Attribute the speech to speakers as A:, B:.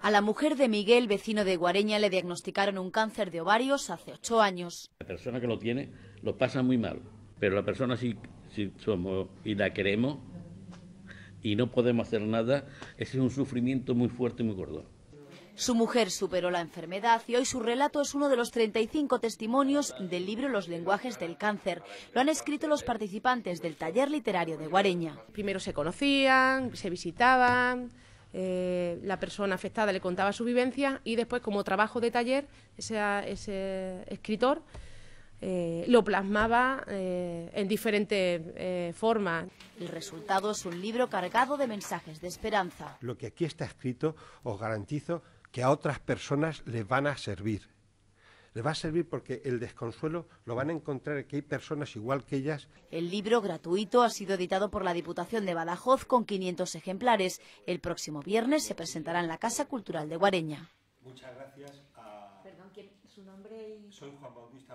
A: A la mujer de Miguel, vecino de Guareña, le diagnosticaron un cáncer de ovarios hace ocho años.
B: La persona que lo tiene lo pasa muy mal, pero la persona si, somos y la queremos y no podemos hacer nada, ese es un sufrimiento muy fuerte y muy gordo.
A: Su mujer superó la enfermedad y hoy su relato es uno de los 35 testimonios del libro Los lenguajes del cáncer. Lo han escrito los participantes del
C: taller literario de Guareña. Primero se conocían, se visitaban, eh, la persona afectada le contaba su vivencia y después, como trabajo de taller, ese, escritor eh, lo plasmaba eh, en diferentes formas. El resultado es un libro cargado de mensajes de esperanza.
D: Lo que aquí está escrito os garantizo que a otras personas les van a servir. Le va a servir porque el desconsuelo lo van a encontrar que hay personas igual que ellas. El libro gratuito
A: ha sido editado por la Diputación de Badajoz con 500 ejemplares. El próximo viernes se presentará en la Casa Cultural de Guareña.
D: Muchas gracias. Perdón, su nombre
A: Soy Juan Bautista.